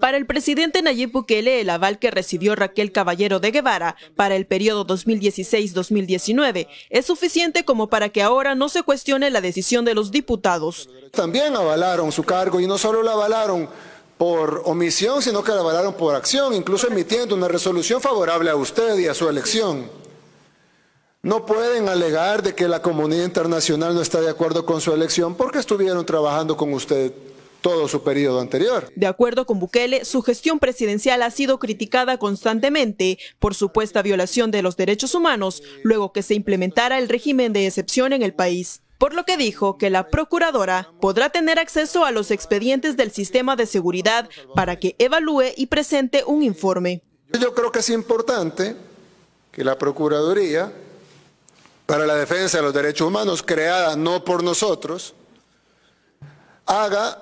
Para el presidente Nayib Bukele, el aval que recibió Raquel Caballero de Guevara para el periodo 2016-2019 es suficiente como para que ahora no se cuestione la decisión de los diputados. También avalaron su cargo y no solo la avalaron por omisión, sino que la avalaron por acción, incluso emitiendo una resolución favorable a usted y a su elección. No pueden alegar de que la comunidad internacional no está de acuerdo con su elección porque estuvieron trabajando con usted todo su periodo anterior. De acuerdo con Bukele, su gestión presidencial ha sido criticada constantemente por supuesta violación de los derechos humanos luego que se implementara el régimen de excepción en el país por lo que dijo que la procuradora podrá tener acceso a los expedientes del sistema de seguridad para que evalúe y presente un informe. Yo creo que es importante que la Procuraduría para la Defensa de los Derechos Humanos, creada no por nosotros, haga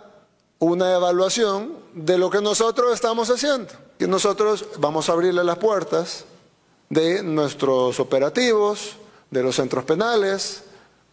una evaluación de lo que nosotros estamos haciendo. Que nosotros vamos a abrirle las puertas de nuestros operativos, de los centros penales,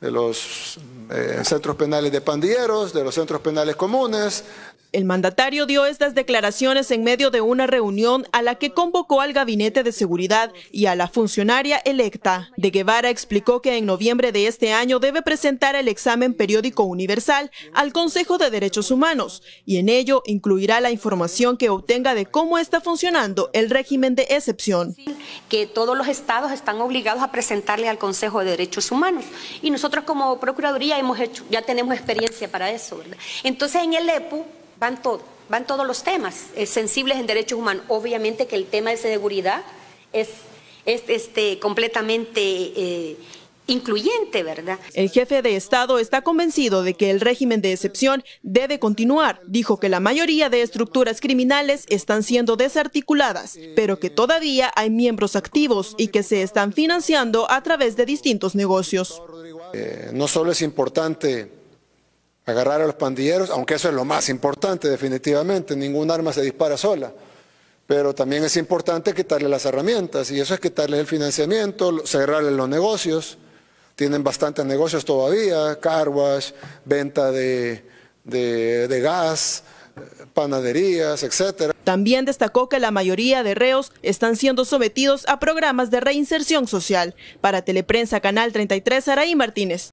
de los en eh, centros penales de pandilleros, de los centros penales comunes. El mandatario dio estas declaraciones en medio de una reunión a la que convocó al Gabinete de Seguridad y a la funcionaria electa. De Guevara explicó que en noviembre de este año debe presentar el examen periódico universal al Consejo de Derechos Humanos y en ello incluirá la información que obtenga de cómo está funcionando el régimen de excepción. Que todos los estados están obligados a presentarle al Consejo de Derechos Humanos y nosotros como Procuraduría hemos hecho, ya tenemos experiencia para eso, ¿verdad? Entonces en el EPU van todos, van todos los temas eh, sensibles en derechos humanos. Obviamente que el tema de seguridad es, este, completamente eh, incluyente, ¿verdad? El jefe de Estado está convencido de que el régimen de excepción debe continuar. Dijo que la mayoría de estructuras criminales están siendo desarticuladas, pero que todavía hay miembros activos y que se están financiando a través de distintos negocios. Eh, no solo es importante agarrar a los pandilleros, aunque eso es lo más importante definitivamente, ningún arma se dispara sola, pero también es importante quitarle las herramientas y eso es quitarle el financiamiento, cerrarle los negocios, tienen bastantes negocios todavía, wash, venta de gas, panaderías, etc. También destacó que la mayoría de reos están siendo sometidos a programas de reinserción social. Para Teleprensa Canal 33, Araí Martínez.